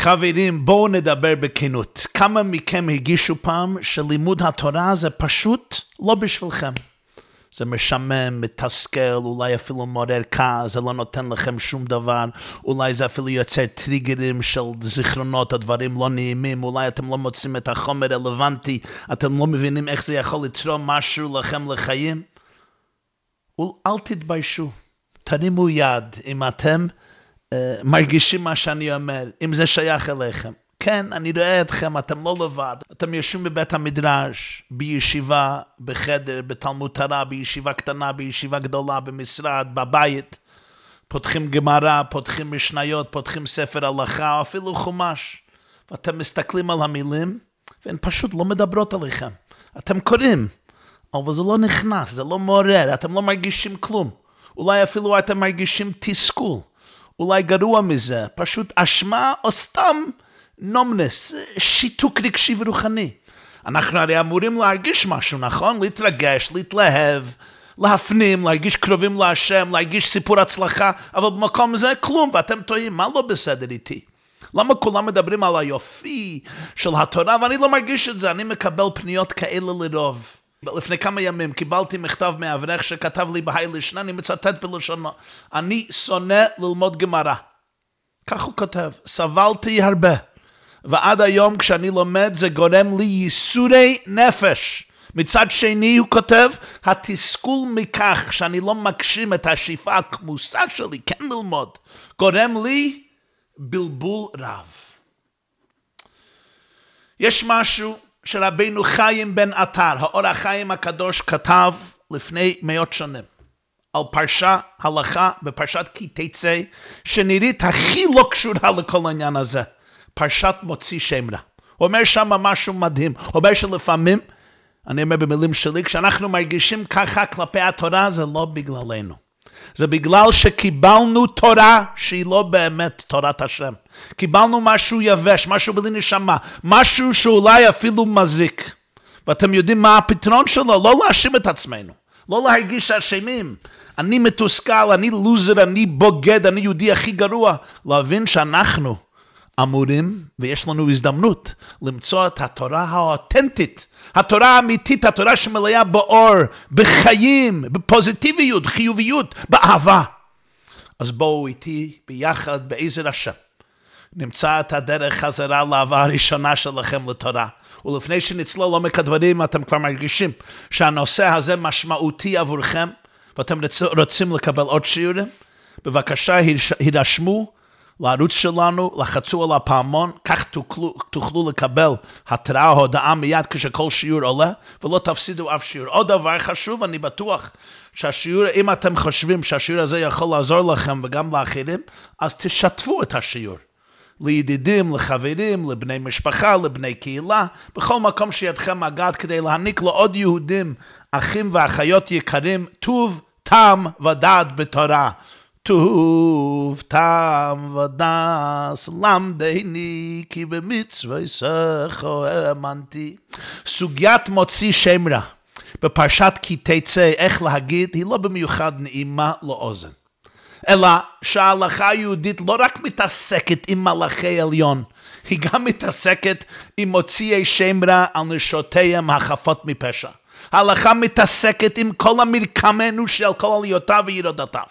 חברים, בואו נדבר בכנות. כמה מכם הגישו פעם שלימוד התורה זה פשוט לא בשבילכם? זה משמם, מתסכל, אולי אפילו מעורר כעס, זה לא נותן לכם שום דבר, אולי זה אפילו יוצר טריגרים של זיכרונות, הדברים לא נעימים, אולי אתם לא מוצאים את החומר רלוונטי, אתם לא מבינים איך זה יכול לתרום משהו לכם לחיים. אל תתביישו, תרימו יד אם אתם מרגישים מה שאני אומר, אם זה שייך אליכם. כן, אני רואה אתכם, אתם לא לבד. אתם יושבים בבית המדרש, בישיבה, בחדר, בתלמוד תורה, בישיבה קטנה, בישיבה גדולה, במשרד, בבית. פותחים גמרא, פותחים משניות, פותחים ספר הלכה, אפילו חומש. ואתם מסתכלים על המילים, והן פשוט לא מדברות עליכם. אתם קוראים, אבל זה לא נכנס, זה לא מעורר, אתם לא מרגישים כלום. אולי אפילו אתם מרגישים תסכול. אולי גרוע מזה, פשוט אשמה או סתם נומנס, שיתוק רגשי ורוחני. אנחנו הרי אמורים להרגיש משהו, נכון? להתרגש, להתלהב, להפנים, להרגיש קרובים להשם, להרגיש סיפור הצלחה, אבל במקום זה כלום, ואתם טועים, מה לא בסדר איתי? למה כולם מדברים על היופי של התורה, ואני לא מרגיש את זה, אני מקבל פניות כאלה לרוב. לפני כמה ימים קיבלתי מכתב מאברך שכתב לי בהיילשנה, אני מצטט בלשונו, אני שונא ללמוד גמרא. כך הוא כותב, סבלתי הרבה, ועד היום כשאני לומד זה גורם לי ייסורי נפש. מצד שני הוא כותב, התסכול מכך שאני לא מגשים את השאיפה הכמוסה שלי, כן ללמוד, גורם לי בלבול רב. יש משהו שרבינו חיים בן עטר, האור החיים הקדוש כתב לפני מאות שנים על פרשה הלכה בפרשת כי תצא, שנראית הכי לא קשורה לכל העניין הזה, פרשת מוציא שם רע. הוא אומר שם משהו מדהים, הוא אומר שלפעמים, אני אומר במילים שלי, כשאנחנו מרגישים ככה כלפי התורה זה לא בגללנו. זה בגלל שקיבלנו תורה שהיא לא באמת תורת השם. קיבלנו משהו יבש, משהו בלי נשמה, משהו שאולי אפילו מזיק. ואתם יודעים מה הפתרון שלו? לא להאשים את עצמנו, לא להרגיש אשמים. אני מתוסכל, אני לוזר, אני בוגד, אני יהודי הכי גרוע. להבין שאנחנו אמורים, ויש לנו הזדמנות, למצוא את התורה האותנטית התורה האמיתית, התורה שמלאה באור, בחיים, בפוזיטיביות, חיוביות, באהבה. אז בואו איתי ביחד, בעזר השם. נמצא את הדרך חזרה לאהבה הראשונה שלכם לתורה. ולפני שנצלול עומק הדברים, אתם כבר מרגישים שהנושא הזה משמעותי עבורכם, ואתם רוצים לקבל עוד שיעורים? בבקשה, הירשמו. הש... לערוץ שלנו, לחצו על הפעמון, כך תוכלו, תוכלו לקבל התראה, או הודעה מיד כשכל שיעור עולה, ולא תפסידו אף שיעור. עוד דבר חשוב, אני בטוח שהשיעור, אם אתם חושבים שהשיעור הזה יכול לעזור לכם וגם לאחרים, אז תשתפו את השיעור. לידידים, לחברים, לבני משפחה, לבני קהילה, בכל מקום שידכם מגעת כדי להעניק לעוד יהודים, אחים ואחיות יקרים, טוב, טעם ודעת בתורה. טוב טעם ודס למדני כי במצווה סכו האמנתי. סוגיית מוציא שם רע בפרשת כי תצא איך להגיד היא לא במיוחד נעימה לאוזן. אלא שההלכה היהודית לא רק מתעסקת עם מלאכי עליון, היא גם מתעסקת עם מוציאי שם רע על נשותיהם החפות מפשע. ההלכה מתעסקת עם כל המרקם האנושי על כל עליותיו וירידותיו.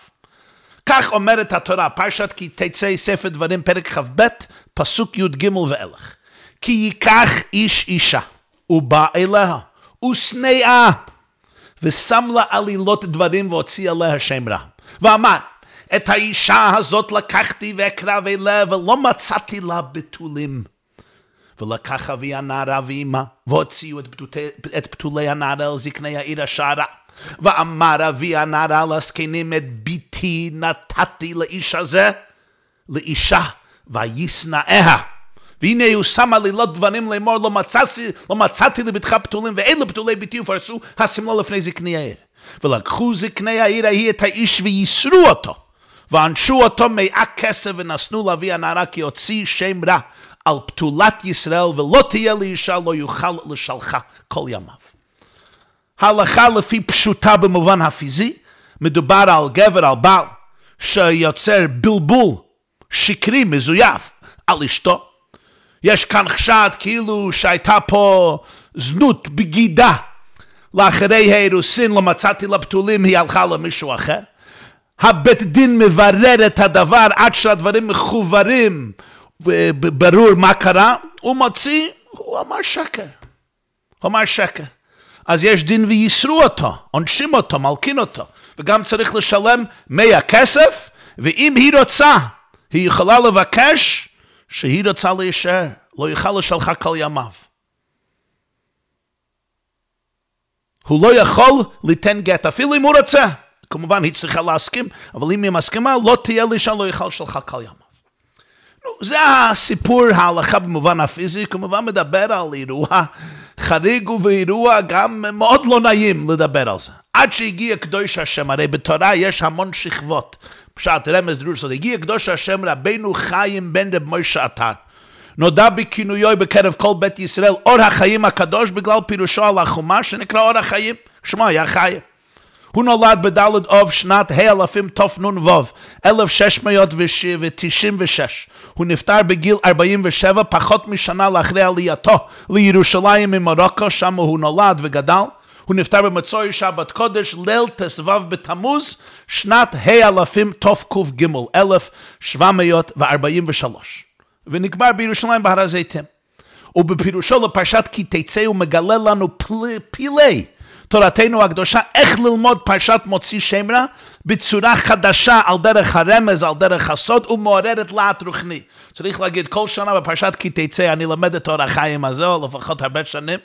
כך אומרת התורה, פרשת כי תצא ספר דברים, פרק כ"ב, פסוק י"ג ואילך. כי ייקח איש אישה, ובא אליה, ושנאה, ושם לה עלילות דברים והוציא עליה שם רע. ואמר, את האישה הזאת לקחתי ואקרב אליה, ולא מצאתי לה בתולים. ולקח אבי הנערה ואימא, והוציאו את, את בתולי הנערה אל זקני העיר השערה. ואמר אבי הנערה לזקנים את ביתי נתתי לאיש הזה, לאישה, וישנאיה. והנה הוא שמה לי לא דברים לאמור, לא מצאתי, לא מצאתי לביתך פתולים, ואין פתולי ביתי ופרסו השמלה לפני זקני העיר. ולקחו זקני העיר ההיא את האיש וייסרו אותו. ואנשו אותו מאה כסף ונשנו לאבי הנערה כי הוציא שם רע על פתולת ישראל ולא תהיה לאישה לא יוכל לשלחה כל ימיו. הלכה לפי פשוטה במובן הפיזי, מדובר על גבר, על בעל, שיוצר בלבול שקרי, מזויף, על אשתו. יש כאן חשד כאילו שהייתה פה זנות בגידה. לאחרי האירוסין לא מצאתי לה בתולים, היא הלכה למישהו אחר. הבית דין מברר את הדבר עד שהדברים מחוברים, וברור מה קרה, הוא מוציא, הוא אמר שקר. הוא אמר שקר. אז יש דין וייסרו אותו, עונשים אותו, מלקין אותו, וגם צריך לשלם 100 כסף, ואם היא רוצה, היא יכולה לבקש שהיא רוצה להישאר, לא יוכל לשלחה כל ימיו. הוא לא יכול ליתן גט, אפילו אם הוא רוצה. כמובן, היא צריכה להסכים, אבל אם היא מסכימה, לא תהיה לאישה, לא יוכל לשלחה כל ימיו. זה הסיפור, ההלכה במובן הפיזי, כמובן מדבר על אירוע חריג ובאירוע גם מאוד לא נעים לדבר על זה. עד שהגיע קדוש השם, הרי בתורה יש המון שכבות. פשט רמז דרוש, הגיע קדוש השם רבנו חיים בן רב מוישה עטר. נודע בכינויו בקרב כל בית ישראל אור החיים הקדוש בגלל פירושו על החומה שנקרא אור החיים, שמו היה חיים. הוא נולד בדלת אוב שנת ה' אלפים תנ"ו, 1696, הוא נפטר בגיל 47, פחות משנה לאחרי עלייתו לירושלים ממרוקו, שם הוא נולד וגדל. הוא נפטר במצוי שבת קודש, ליל ט"ו בתמוז, שנת ה' אלפים תק"ג, 1743. ונקבר בירושלים בהר הזיתים. ובפירושו לפרשת כי תצא הוא מגלה לנו פלאי תורתנו הקדושה, איך ללמוד פרשת מוציא שם רע בצורה חדשה, על דרך הרמז, על דרך הסוד, ומעוררת להט רוחני. צריך להגיד, כל שנה בפרשת כי תצא אני לומד את אור החיים הזה, או לפחות הרבה שנים,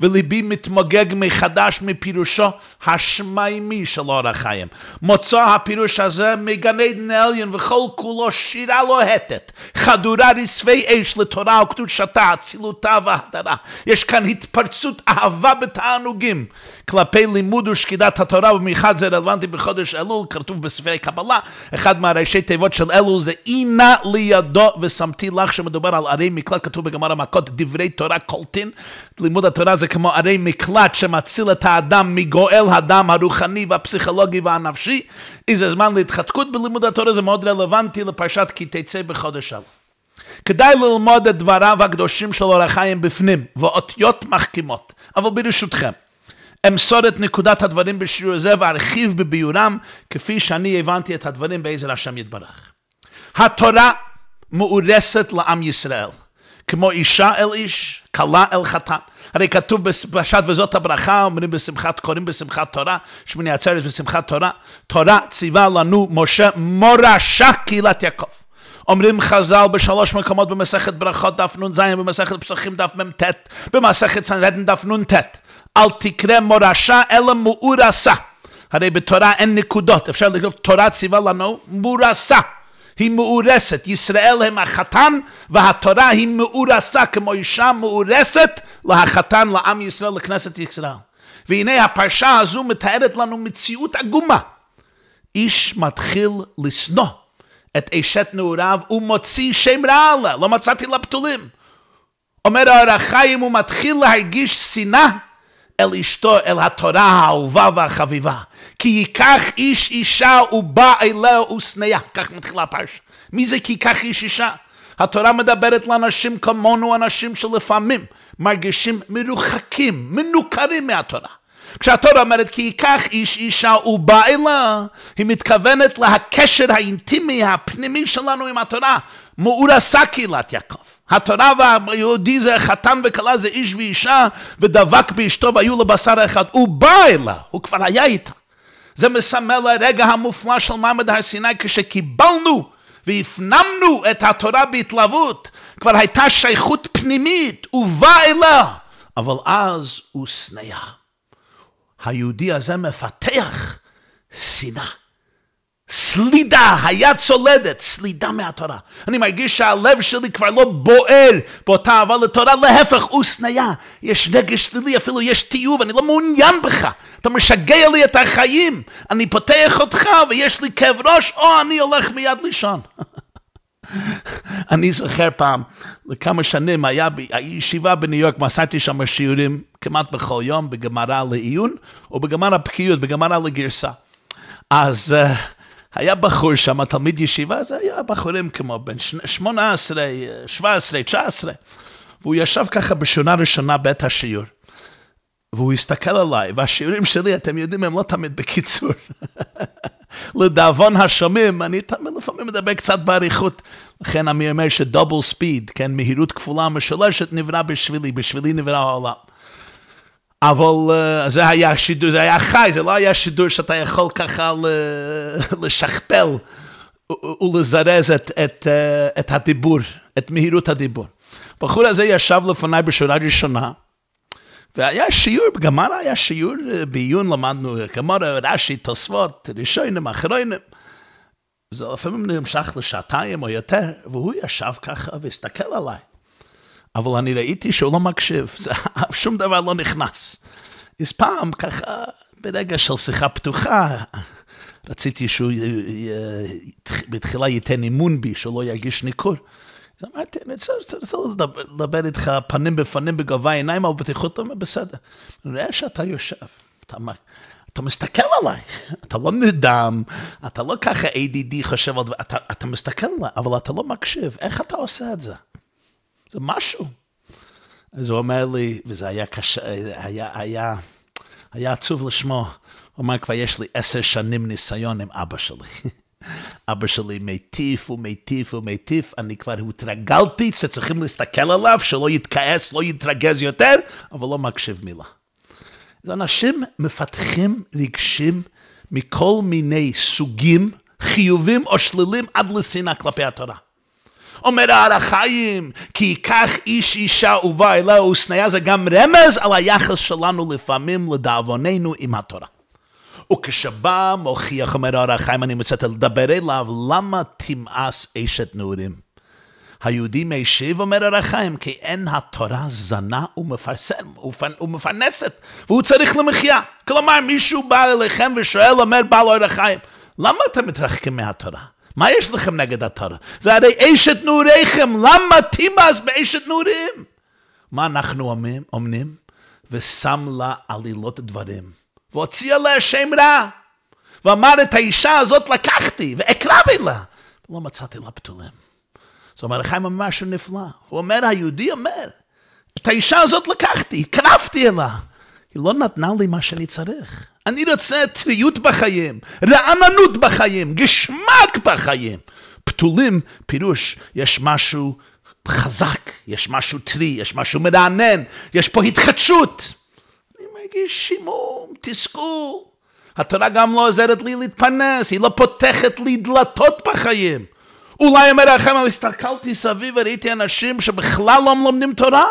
וליבי מתמוגג מחדש מפירושו השמיימי של אור החיים. מוצא הפירוש הזה מגן עדן העליון וכל כולו שירה לוהטת, חדורה רצפי אש לתורה וקדושתה, אצילותה והדרה. יש כאן התפרצות אהבה בתענוגים. כלפי לימוד ושקידת התורה, ובמיוחד זה רלוונטי בחודש אלול, כתוב בספרי קבלה, אחד מהראשי תיבות של אלול זה אי נא לידו ושמתי לך, שמדובר על ערי מקלט, כתוב בגמר המכות, דברי תורה קולטין, לימוד התורה זה כמו ערי מקלט שמציל את האדם מגואל הדם הרוחני והפסיכולוגי והנפשי, איזה זמן להתחתקות בלימוד התורה, זה מאוד רלוונטי לפרשת כי תצא בחודש אלול. כדאי ללמוד את דבריו הקדושים של אור החיים בפנים, ואותיות מחכימות. אבל ברשותכם, אמסור את נקודת הדברים בשיעור הזה וארחיב בביורם, כפי שאני הבנתי את הדברים בעזר השם יתברך. התורה מאורסת לעם ישראל, כמו אישה אל איש, כלה אל חתן. הרי כתוב בפרשת וזאת הברכה, אומרים בשמחת, קוראים בשמחת תורה, שמיני עצרת בשמחת תורה. תורה ציווה לנו משה מורשה קהילת יעקב. אומרים חז"ל בשלוש מקומות במסכת ברכות דף נ"ז, במסכת פסחים דף מ"ט, במסכת סנדרדן דף נ"ט. אל תקרא מורשה אלא מאורסה. הרי בתורה אין נקודות, אפשר לקרוא תורה ציווה לנו מאורסה. היא מאורסת, ישראל הם החתן והתורה היא מאורסה כמו אישה מאורסת להחתן לעם ישראל, לכנסת ישראל. והנה הפרשה הזו מתארת לנו מציאות עגומה. איש מתחיל לשנוא את אשת נעוריו ומוציא שם רע לה, לא מצאתי לה בתולים. אומר הר החיים, הוא מתחיל להרגיש שנאה אל אשתו, אל התורה האהובה והחביבה. כי ייקח איש אישה ובא אליה ושנאה. כך מתחילה הפרשה. מי זה כי ייקח איש אישה? התורה מדברת לאנשים כמונו, אנשים שלפעמים מרגישים מרוחקים, מנוכרים מהתורה. כשהתורה אומרת כי ייקח איש אישה ובא אליה, היא מתכוונת לקשר האינטימי, הפנימי שלנו עם התורה, מאורא סקילת יעקב. התורה והיהודי זה חתן וכלה זה איש ואישה ודבק באשתו והיו לו בשר אחד. הוא בא אליה, הוא כבר היה איתה. זה מסמל הרגע המופלא של מעמד הר סיני כשקיבלנו והפנמנו את התורה בהתלהבות. כבר הייתה שייכות פנימית, הוא בא אליה, אבל אז הוא שנאה. היהודי הזה מפתח שנאה. סלידה, היה צולדת, סלידה מהתורה. אני מרגיש שהלב שלי כבר לא בוער באותה אהבה לתורה, להפך, הוא סניה. יש רגש שלילי, אפילו יש תיעוב, אני לא מעוניין בך. אתה משגע לי את החיים, אני פותח אותך ויש לי כאב ראש, או אני הולך מיד לישון. אני זוכר פעם, לכמה שנים היה ישיבה בניו יורק, מסעתי שם שיעורים כמעט בכל יום בגמרא לעיון, או בגמרא פקיעות, בגמרא לגרסה. אז... Uh, היה בחור שם, תלמיד ישיבה, זה היה בחורים כמו בן 18, 17, 19. והוא ישב ככה בשנה ראשונה בעת השיעור. והוא הסתכל עליי, והשיעורים שלי, אתם יודעים, הם לא תמיד בקיצור. לדאבון השומעים, אני תמיד לפעמים מדבר קצת באריכות. לכן אני אומר שדובל ספיד, כן, מהירות כפולה משולשת נברא בשבילי, בשבילי נברא העולם. אבל uh, זה היה שידור, זה היה חי, זה לא היה שידור שאתה יכול ככה לשכפל ולזרז את, את, אה, את הדיבור, את מהירות הדיבור. הבחור הזה ישב לפניי בשורה ראשונה, והיה שיעור, בגמרא לא היה שיעור אה, בעיון, למדנו גמרא, רש"י, תוספות, ראשונים, אחרונים. זה לפעמים נמשך לשעתיים או יותר, והוא ישב ככה והסתכל עליי. אבל אני ראיתי שהוא לא מקשיב, שום דבר לא נכנס. אז פעם, ככה, ברגע של שיחה פתוחה, רציתי שהוא בתחילה ייתן אמון בי, שהוא לא ירגיש ניכור. אז אמרתי, אני רוצה לדבר איתך פנים בפנים, בגובה העיניים, אבל בטיחות, אומר, בסדר. אני רואה שאתה יושב, אתה אמר, אתה מסתכל עליי, אתה לא נדם, אתה לא ככה ADD חושב על דבר, אתה, אתה מסתכל עליי, אבל אתה לא מקשיב, איך אתה עושה את זה? זה משהו. אז הוא אומר לי, וזה היה קשה, היה, היה, היה עצוב לשמוע, הוא אמר, כבר יש לי עשר שנים ניסיון עם אבא שלי. אבא שלי מטיף ומטיף ומטיף, אני כבר התרגלתי שצריכים להסתכל עליו, שלא יתכעס, לא יתרגז יותר, אבל לא מקשיב מילה. אז אנשים מפתחים רגשים מכל מיני סוגים, חיובים או שלילים עד לשנאה כלפי התורה. אומר הר החיים, כי ייקח איש אישה ובא אליה ושניה זה גם רמז על היחס שלנו לפעמים לדאבוננו עם התורה. וכשבא מוכיח, אומר הר החיים, אני מצטט, לדבר אליו, למה תמאס אשת נעורים? היהודי משיב, אומר הר החיים, כי אין התורה זנה ומפרסם, ומפרנסת, והוא צריך למחיה. כלומר, מישהו בא אליכם ושואל, אומר בעל הר החיים, למה אתם מתרחקים מהתורה? מה יש לכם נגד התורה? זה הרי אשת נעוריכם, למה תימאס באשת נעורים? מה אנחנו אומנים? ושם לה עלילות דברים, והוציאה לה השם רע, ואמר את האישה הזאת לקחתי, ואקרב אלה, ולא מצאתי לה בתולים. זאת אומרת, חיים אומר משהו נפלא. הוא אומר, היהודי אומר, את האישה הזאת לקחתי, הקרבתי אלה. היא לא נתנה לי מה שאני צריך. אני רוצה טריות בחיים, רעננות בחיים, גשמק בחיים. פתולים, פירוש, יש משהו חזק, יש משהו טרי, יש משהו מרענן, יש פה התחדשות. אני מרגיש שימום, תסכול. התורה גם לא עוזרת לי להתפרנס, היא לא פותחת לי דלתות בחיים. אולי אומר לכם, הסתכלתי סביב וראיתי אנשים שבכלל לא מלמדים תורה,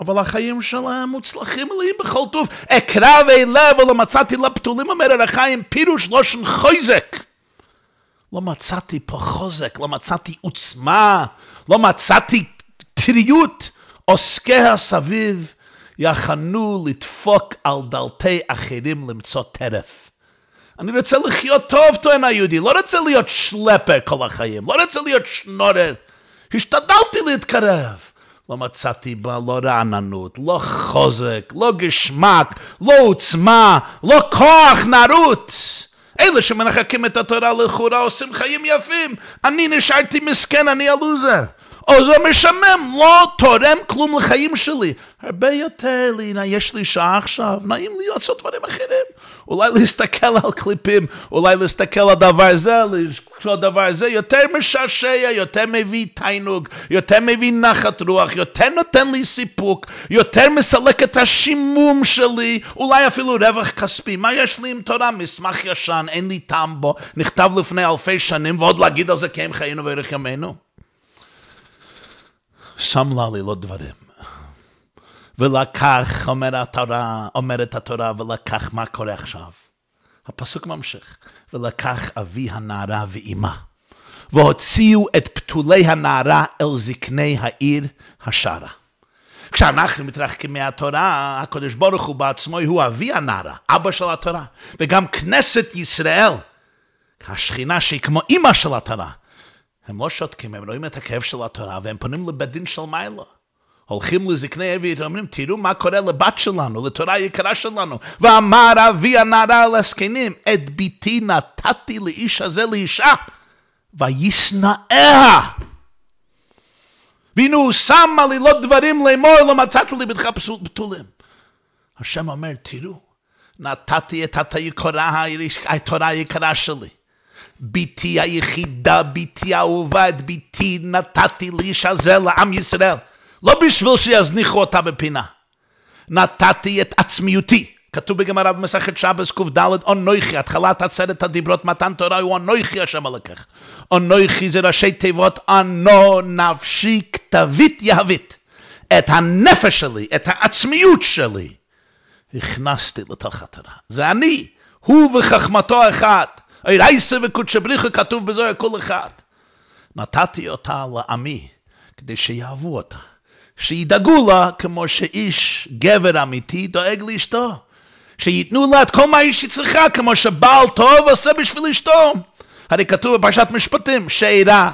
אבל החיים שלהם מוצלחים מלאים בכל טוב. אקרא ואלה ולמצאתי לה פתולים, אומר החיים, פירוש לושן חויזק. לא מצאתי פה חוזק, לא מצאתי עוצמה, לא מצאתי טריות. עוסקיה סביב יחנו לדפוק על דלתי אחרים למצוא טרף. אני רוצה לחיות טוב, טוען היהודי, לא רוצה להיות שלפר כל החיים, לא רוצה להיות שנורר. השתדלתי להתקרב. לא מצאתי בה לא רעננות, לא חוזק, לא גשמק, לא עוצמה, לא כוח נערות. אלה שמנחקים את התורה לכאורה עושים חיים יפים. אני נשארתי מסכן, אני הלוזר. או זה משמם, לא תורם כלום לחיים שלי. הרבה יותר לי, יש לי שעה עכשיו, נעים לי לעשות דברים אחרים. אולי להסתכל על קליפים, אולי להסתכל על דבר זה, על דבר זה, יותר משעשע, יותר מביא תיינוג, יותר מביא נחת רוח, יותר נותן לי סיפוק, יותר מסלק את השימום שלי, אולי אפילו רווח כספי. מה יש לי עם תורה? מסמך ישן, אין לי טעם בו, נכתב לפני אלפי שנים, ועוד להגיד על זה כי הם חיינו וערך ימינו. שמלה ללא דברים. ולקח, אומר התורה, אומרת התורה, ולקח, מה קורה עכשיו? הפסוק ממשיך, ולקח אבי הנערה ואימה, והוציאו את פתולי הנערה אל זקני העיר השערה. כשאנחנו מתרחקים מהתורה, הקדוש ברוך הוא בעצמו הוא אבי הנערה, אבא של התורה, וגם כנסת ישראל, השכינה שהיא כמו אימא של התורה, הם לא שותקים, הם רואים את הכאב של התורה, והם פונים לבית דין של מעלה. הולכים לזקני עברית, אומרים, תראו מה קורה לבת שלנו, לתורה היקרה שלנו. ואמר אבי הנערה על הזקנים, את ביתי נתתי לאיש הזה לאישה, וישנאיה. והנה הוא שם עלילות לא דברים לאמור, לא מצאתי לבתך בתולים. השם אומר, תראו, נתתי את התורה היקרה שלי. ביתי היחידה, ביתי האהובה, את ביתי נתתי לאיש הזה, לעם ישראל. לא בשביל שיזניחו אותה בפינה. נתתי את עצמיותי. כתוב בגמרא במסכת שבס קד אונויכי, התחלת עשרת הדיברות מתן תורה הוא אונויכי השם הלקח. אונויכי זה ראשי תיבות אנו נפשי כתבית יהבית. את הנפש שלי, את העצמיות שלי, הכנסתי לתוך התורה. זה אני, הוא וחכמתו אחד. אי רייסה וקודשא בריחו כתוב בזוהר כל אחד. נתתי אותה לעמי, כדי שיאהבו אותה. שידאגו לה כמו שאיש גבר אמיתי דואג לאשתו. שייתנו לה את כל מה שהיא צריכה, כמו שבעל טוב עושה בשביל אשתו. הרי כתוב בפרשת משפטים, שאירה,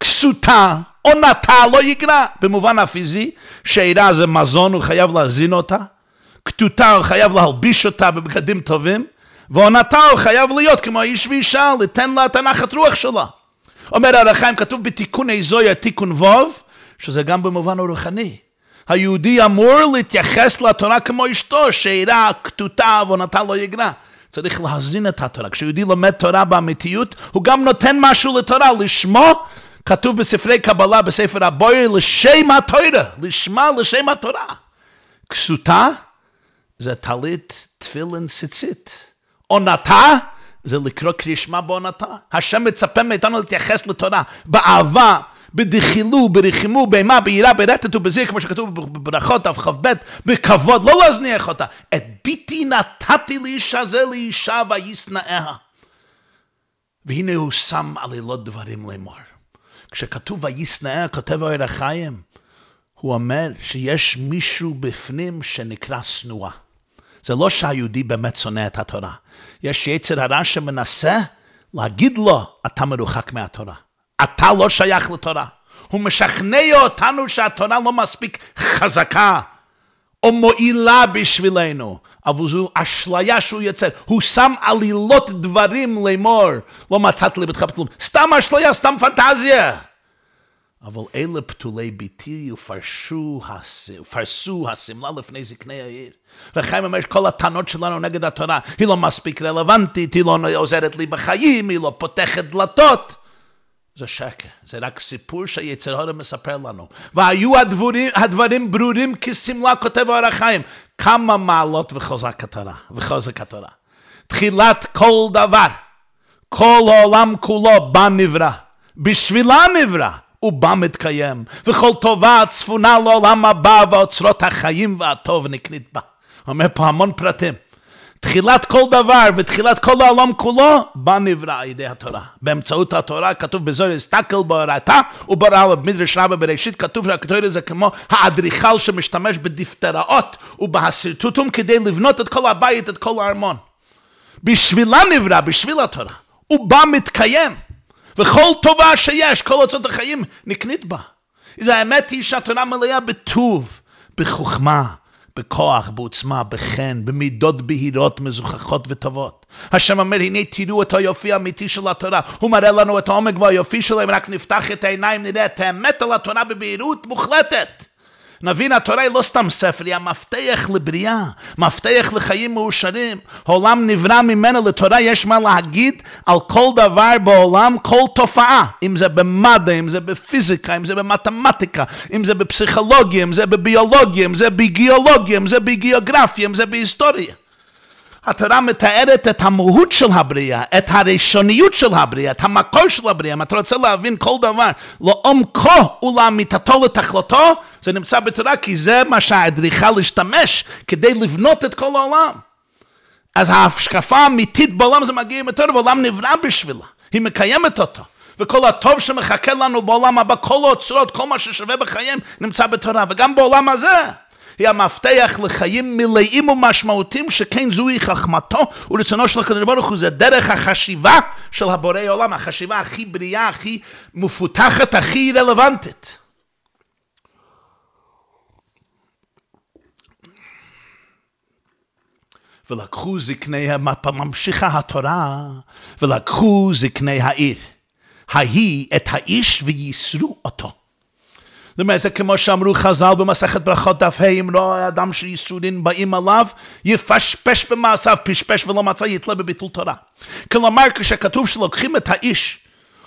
כסותה, עונתה לא יגרע. במובן הפיזי, שאירה זה מזון, הוא חייב להזין אותה. כתותה, הוא חייב להלביש אותה בבגדים טובים. ועונתו חייב להיות כמו איש ואישה, לתן לה את הנחת רוח שלה. אומר הרחיים, כתוב בתיקון איזויה, תיקון וו, שזה גם במובן הרוחני. היהודי אמור להתייחס לתורה כמו אשתו, שאירה כתותה, ועונתה לא יגרע. צריך להזין את התורה. כשיהודי לומד תורה באמיתיות, הוא גם נותן משהו לתורה, לשמו, כתוב בספרי קבלה, בספר הבוי, לשם התורה, לשמה, לשם התורה. כסותה זה טלית תפילין סיצית. עונתה, זה לקרוא קריאת שמע בעונתה. השם מצפה מאיתנו להתייחס לתורה באהבה, בדחילו, ברחימו, באימה, ביראה, ברטט ובזיר, כמו שכתוב בברכות אף כ"ב, בכבוד, לא להזניח אותה. את ביתי נתתי לאישה זה לאישה וישנאיה. והנה הוא שם עלילות דברים לאמור. כשכתוב וישנאיה, כותב האור החיים, הוא אומר שיש מישהו בפנים שנקרא שנואה. זה לא שהיהודי באמת שונא את התורה, יש יצר הרע שמנסה להגיד לו, אתה מרוחק מהתורה. אתה לא שייך לתורה. הוא משכנע אותנו שהתורה לא מספיק חזקה או מועילה בשבילנו, אבל זו אשליה שהוא יוצר. הוא שם עלילות דברים לאמור, לא מצאת לבתך בתלום. סתם אשליה, סתם פנטזיה. אבל אלה פתולי ביתי ופרשו השמלה לפני זקני העיר. וחיים אומר כל הטענות שלנו נגד התורה, היא לא מספיק רלוונטית, היא לא עוזרת לי בחיים, היא לא פותחת דלתות. זה שקר, זה רק סיפור שיצר הורה מספר לנו. והיו הדברים, הדברים ברורים כשמלה כותב אור החיים. כמה מעלות וחוזק התורה, וחוזק התורה. תחילת כל דבר, כל העולם כולו בא נברא, בשבילה נברא. ובה מתקיים, וכל טובה צפונה לעולם הבא, ואוצרות החיים והטוב נקנית בה. אומר פה המון פרטים. תחילת כל דבר ותחילת כל העולם כולו, בה נברא על ידי התורה. באמצעות התורה כתוב בזוהר הסתכל בהוראתה, ובהוראה במדרש רבה בראשית כתוב שהכתוב זה כמו האדריכל שמשתמש בדפטראות ובהסרטוטום כדי לבנות את כל הבית, את כל הארמון. בשבילה נברא, בשביל התורה. ובה מתקיים. וכל טובה שיש, כל עצות החיים נקנית בה. אז האמת היא שהתורה מלאה בטוב, בחוכמה, בכוח, בעוצמה, בחן, במידות בהירות, מזוכחות וטובות. השם אומר, הנה תראו את היופי האמיתי של התורה. הוא מראה לנו את העומק והיופי שלו, אם רק נפתח את העיניים, נראה את האמת על התורה בבהירות מוחלטת. נבין, התורה היא לא סתם ספר, היא המפתח לבריאה, מפתח לחיים מאושרים. העולם נברא ממנה, לתורה יש מה להגיד על כל דבר בעולם, כל תופעה, אם זה במדע, אם זה בפיזיקה, אם זה במתמטיקה, אם זה בפסיכולוגיה, אם זה בביולוגיה, אם זה בגיאולוגיה, אם זה בגיאוגרפיה, אם זה בהיסטוריה. התורה מתארת את המהות של הבריאה, את הראשוניות של הבריאה, את המקור של הבריאה. אם אתה רוצה להבין כל דבר לעומקו ולאמיתתו לתכלתו, זה נמצא בתורה, כי זה מה שהאדריכל השתמש כדי לבנות את כל העולם. אז ההשקפה האמיתית בעולם זה מגיע עם התור, והעולם נברא בשבילה, היא מקיימת אותו. וכל הטוב שמחכה לנו בעולם הבא, כל האוצרות, כל מה ששווה בחיים, נמצא בתורה, וגם בעולם הזה. היא המפתח לחיים מלאים ומשמעותיים, שכן זוהי חכמתו ורצונו של הקדוש ברוך הוא זה דרך החשיבה של הבורא עולם, החשיבה הכי בריאה, הכי מפותחת, הכי רלוונטית. ולקחו זקני, ממשיכה התורה, ולקחו זקני העיר, ההיא את האיש וייסרו אותו. למה זה כמו שאמרו חז"ל במסכת ברכות דף ה' אם לא האדם של שייסורים באים עליו יפשפש במעשיו פשפש ולא מצא יתלה בביטול תורה. כלומר כשכתוב שלוקחים את האיש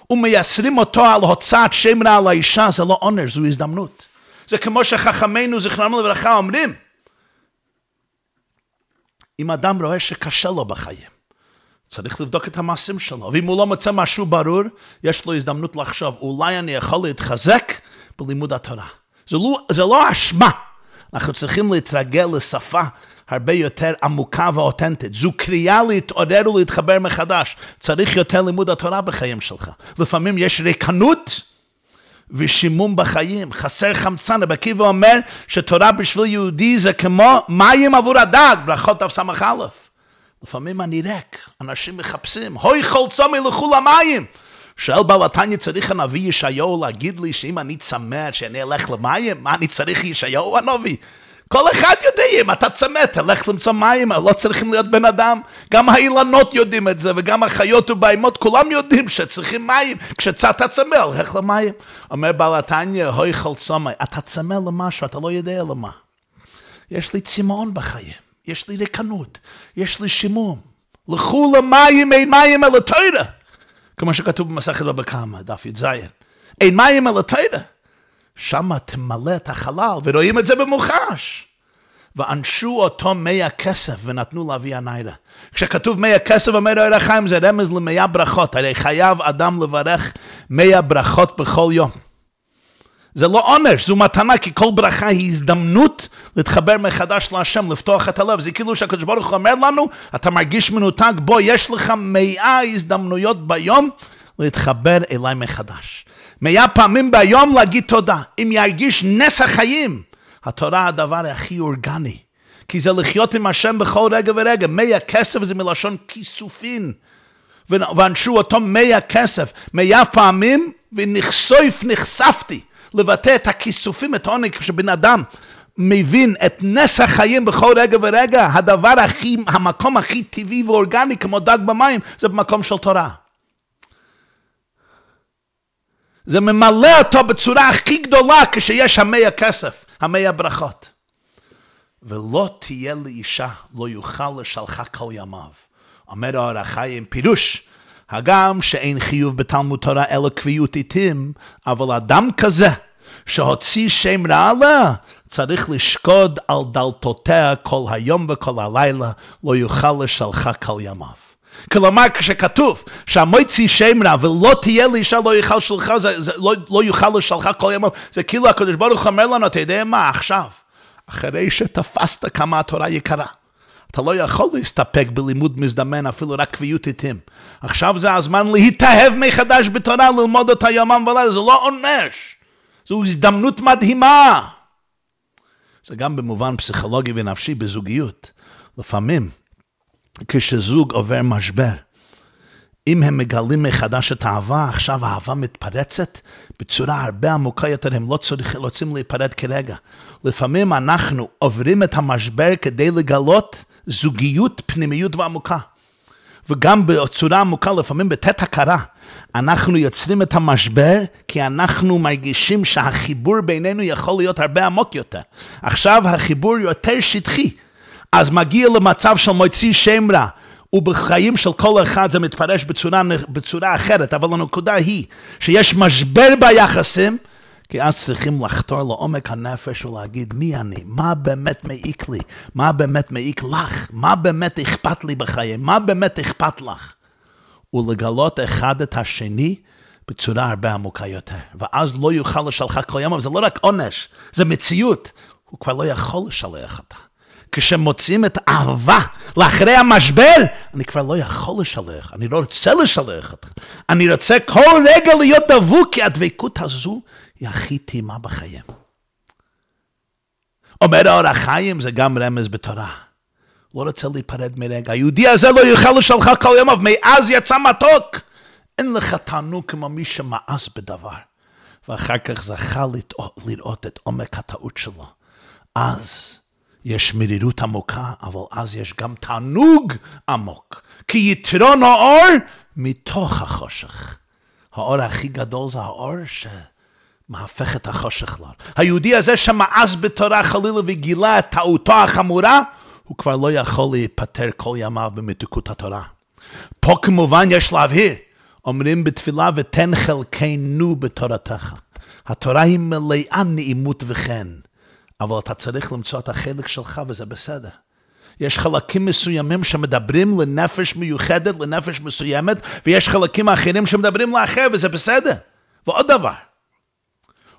ומייסרים אותו על הוצאת שם רע על האישה זה לא עונש זו הזדמנות. זה כמו שחכמינו זיכרונם לברכה אומרים אם אדם רואה שקשה לו בחיים צריך לבדוק את המעשים שלו, ואם הוא לא מוצא משהו ברור, יש לו הזדמנות לחשוב, אולי אני יכול להתחזק בלימוד התורה. זה לא, זה לא אשמה. אנחנו צריכים להתרגל לשפה הרבה יותר עמוקה ואותנטית. זו קריאה להתעורר ולהתחבר מחדש. צריך יותר לימוד התורה בחיים שלך. לפעמים יש ריקנות ושימום בחיים. חסר חמצן. רבי עקיבא אומר שתורה בשביל יהודי זה כמו מים עבור הדג, ברכות תס"א. לפעמים אני ריק, אנשים מחפשים, הוי חולצו מלכו למים. שואל בעל התניא, צריך הנביא ישעיהו להגיד לי שאם אני צמא, שאני אלך למים, מה אני צריך ישעיהו הנביא? כל אחד יודע, אם אתה צמא, תלך למצוא מים, לא צריכים להיות בן אדם. גם האילנות יודעים את זה, וגם החיות ובהימות, כולם יודעים שצריכים מים. כשצאת צמא, הלך למים. אומר בעל התניא, הויכל צמא, אתה צמא למשהו, אתה לא יודע למה. יש לי צמאון בחיים, יש לי ריקנות, יש לי שימום. לכו למים, אין מים אלא תוירה. כמו שכתוב במסכת בבא קמא, דף י"ז. אין מים אלא תרא. שמה תמלא את החלל, ורואים את זה במוחש. ואנשו אותו מי הכסף ונתנו לאבי הניירה. כשכתוב מי הכסף אומר האור החיים זה רמז למי הברכות, הרי חייב אדם לברך מי הברכות בכל יום. זה לא עונש, זו מתנה, כי כל ברכה היא הזדמנות להתחבר מחדש להשם, לפתוח את הלב. זה כאילו שהקדוש ברוך הוא אומר לנו, אתה מרגיש מנותק, בוא, יש לך מאה הזדמנויות ביום להתחבר אליי מחדש. מאה פעמים ביום להגיד תודה. אם ירגיש נס החיים, התורה הדבר הכי אורגני. כי זה לחיות עם השם בכל רגע ורגע. מאה כסף זה מלשון כיסופין. ואנשו אותו מאה כסף, מאה פעמים, ונחשוף נחשפתי. לבטא את הכיסופים, את העונג, שבן אדם מבין את נס החיים בכל רגע ורגע, הדבר הכי, המקום הכי טבעי ואורגני, כמו דג במים, זה במקום של תורה. זה ממלא אותו בצורה הכי גדולה כשיש המי הכסף, המי הברכות. ולא תהיה לאישה, לא יוכל לשלחה כל ימיו. אומר האור החיים, פירוש, הגם שאין חיוב בתלמוד תורה אלא קביעות עיתים, אבל אדם כזה שהוציא שם רע לה, צריך לשקוד על דלתותיה כל היום וכל הלילה, לא יוכל לשלחה כל ימיו. כלומר, כשכתוב שהמוציא שם רע ולא תהיה לאישה לא יוכל לשלחה, זה, זה, לא, לא יוכל לשלחה כל ימיו, זה כאילו הקדוש ברוך אומר לנו, אתה יודע מה, עכשיו, אחרי שתפסת כמה התורה יקרה, אתה לא יכול להסתפק בלימוד מזדמן, אפילו רק קביעות עתים. עכשיו זה הזמן להתאהב מחדש בתורה, ללמוד אותה יומם ולילה, זה לא עונש, זו הזדמנות מדהימה. זה גם במובן פסיכולוגי ונפשי בזוגיות. לפעמים, כשזוג עובר משבר, אם הם מגלים מחדש את האהבה, עכשיו האהבה מתפרצת בצורה הרבה עמוקה יותר, הם לא צריכים, רוצים להיפרד כרגע. לפעמים אנחנו עוברים את המשבר כדי לגלות זוגיות, פנימיות ועמוקה. וגם בצורה עמוקה, לפעמים בתת הכרה, אנחנו יוצרים את המשבר, כי אנחנו מרגישים שהחיבור בינינו יכול להיות הרבה עמוק יותר. עכשיו החיבור יותר שטחי, אז מגיע למצב של מוציא שם רע. ובחיים של כל אחד זה מתפרש בצורה, בצורה אחרת, אבל הנקודה היא שיש משבר ביחסים, כי אז צריכים לחתור לעומק הנפש ולהגיד מי אני, מה באמת מעיק לי, מה באמת מעיק לך, מה באמת אכפת לי בחיי, מה באמת אכפת לך. ולגלות אחד את השני בצורה הרבה עמוקה יותר. ואז לא יוכל לשלחה כל יום, אבל זה לא רק עונש, זה מציאות. הוא כבר לא יכול לשלח אותה. כשמוצאים את האהבה לאחרי המשבר, אני כבר לא יכול לשלח, אני לא רוצה לשלח אותך. אני רוצה כל רגע להיות דבוק, כי הדבקות הזו היא הכי טעימה בחיים. אומר האור החיים זה גם רמז בתורה. לא רוצה להיפרד מרגע. היהודי הזה לא יאכל לשלחה כל ימיו, מאז יצא מתוק. אין לך תענוג כמו מי שמאס בדבר. ואחר כך זכה לראות, לראות את עומק הטעות שלו. אז יש מרירות עמוקה, אבל אז יש גם תענוג עמוק. כי יתרון האור מתוך החושך. האור הכי גדול זה האור ש... מהפך את החושך לו. היהודי הזה שמאז בתורה חלילה וגילה את טעותו החמורה, הוא כבר לא יכול להיפטר כל ימיו במתיקות התורה. פה כמובן יש להבהיר, אומרים בתפילה ותן חלקנו בתורתך. התורה היא מלאה נעימות וחן, אבל אתה צריך למצוא את החלק שלך וזה בסדר. יש חלקים מסוימים שמדברים לנפש מיוחדת, לנפש מסוימת, ויש חלקים אחרים שמדברים לאחר וזה בסדר. ועוד דבר,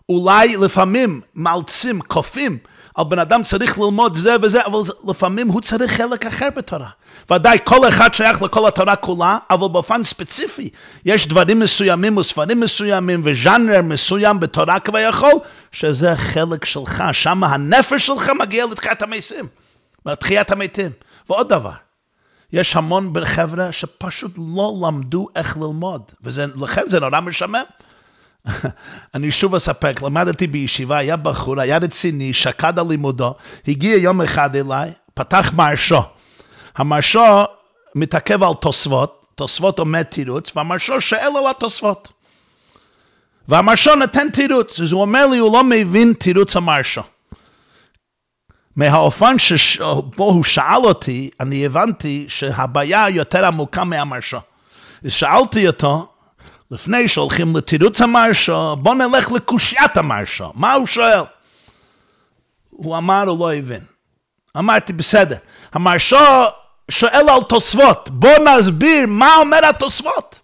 אולי לפעמים מאלצים, כופים, על בן אדם צריך ללמוד זה וזה, אבל לפעמים הוא צריך חלק אחר בתורה. ודאי, כל אחד שייך לכל התורה כולה, אבל באופן ספציפי, יש דברים מסוימים וספרים מסוימים וז'אנר מסוים בתורה כביכול, שזה חלק שלך, שם הנפש שלך מגיע לתחיית המסים, לתחיית המתים. ועוד דבר, יש המון חבר'ה שפשוט לא למדו איך ללמוד, ולכן זה נורא משמם. אני שוב אספק, למדתי בישיבה, היה בחור, היה רציני, שקד על לימודו, הגיע יום אחד אליי, פתח מרשו. המרשו מתעכב על תוספות, תוספות עומד תירוץ, והמרשו שואל על התוספות. והמרשו נותן תירוץ, אז הוא אומר לי, הוא לא מבין תירוץ המרשו. מהאופן שבו הוא שאל אותי, אני הבנתי שהבעיה יותר עמוקה מהמרשו. אז שאלתי אותו, לפני שהולכים לתירוץ המרשה, בוא נלך לקושיית המרשה. מה הוא שואל? הוא אמר, הוא לא הבין. אמרתי, בסדר. המרשה שואל על תוספות. בוא נסביר מה אומר התוספות.